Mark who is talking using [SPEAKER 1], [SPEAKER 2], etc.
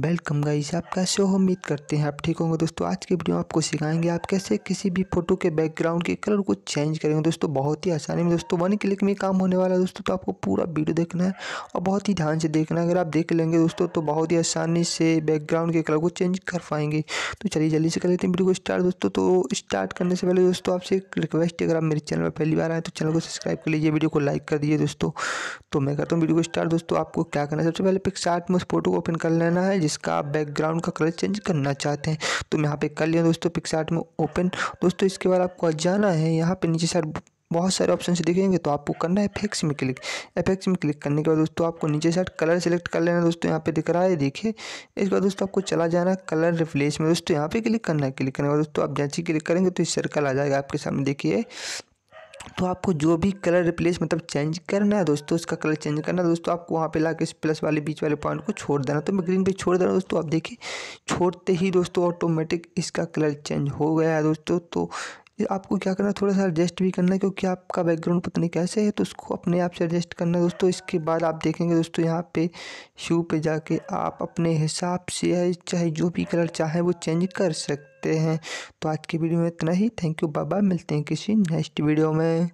[SPEAKER 1] welcome guys आप कैसे हो उम्मीद करते हैं आप ठीक होंगे दोस्तों आज की वीडियो में आपको सिखाएंगे आप कैसे किसी भी फोटो के बैकग्राउंड के कलर को चेंज करेंगे दोस्तों बहुत ही आसानी में दोस्तों वन क्लिक में काम होने वाला है दोस्तों तो आपको पूरा वीडियो देखना है और बहुत ही ध्यान से देखना है अगर आप देख लेंगे दोस्तों तो बहुत ही आसानी से बैकग्राउंड के कलर को चेंज कर पाएंगे तो चलिए जल्दी से कर लेते हैं वीडियो को स्टार्ट दोस्तों तो स्टार्ट करने से पहले दोस्तों आपसे एक रिक्वेस्ट है अगर आप मेरे चैनल पर पहली बार आए तो चैनल को सब्सक्राइब कर लीजिए वीडियो को लाइक कर दीजिए दोस्तों तो मैं करता हूँ वीडियो को स्टार्ट दोस्तों आपको क्या करना है सबसे पहले पिक में उस फोटो को ओपन कर लेना है जिसका आप बैकग्राउंड का कलर चेंज करना चाहते हैं तो मैं यहाँ पे कर लिया दोस्तों पिक्सार्ट में ओपन दोस्तों इसके बाद आपको जाना है यहाँ पे नीचे साइड बहुत सारे ऑप्शन दिखेंगे तो आपको करना है एफेक्स में क्लिक एफेक्स में क्लिक करने के बाद दोस्तों आपको नीचे साइड कलर सेलेक्ट कर लेना दोस्तों यहाँ पे दिख रहा है देखिए इसके बाद दोस्तों आपको चला जाना है कलर रिप्लेस में दोस्तों यहाँ पे क्लिक करना है क्लिक करने के बाद दोस्तों आप जैसे क्लिक करेंगे तो इस सर्कल आ जाएगा आपके सामने देखिए तो आपको जो भी कलर रिप्लेस मतलब चेंज करना है दोस्तों उसका कलर चेंज करना है दोस्तों आपको वहाँ पे ला इस प्लस वाले बीच वाले पॉइंट को छोड़ देना तो मैं ग्रीन पे छोड़ दे रहा दोस्तों आप देखिए छोड़ते ही दोस्तों ऑटोमेटिक इसका कलर चेंज हो गया है दोस्तों तो ये आपको क्या करना है थोड़ा सा एडजस्ट भी करना है क्योंकि आपका बैकग्राउंड पता नहीं कैसे है तो उसको अपने आप से एडजस्ट करना है दोस्तों इसके बाद आप देखेंगे दोस्तों यहाँ पे शू पे जाके आप अपने हिसाब से चाहे जो भी कलर चाहे वो चेंज कर सकते हैं तो आज की वीडियो में इतना ही थैंक यू बाबा मिलते हैं किसी नेक्स्ट वीडियो में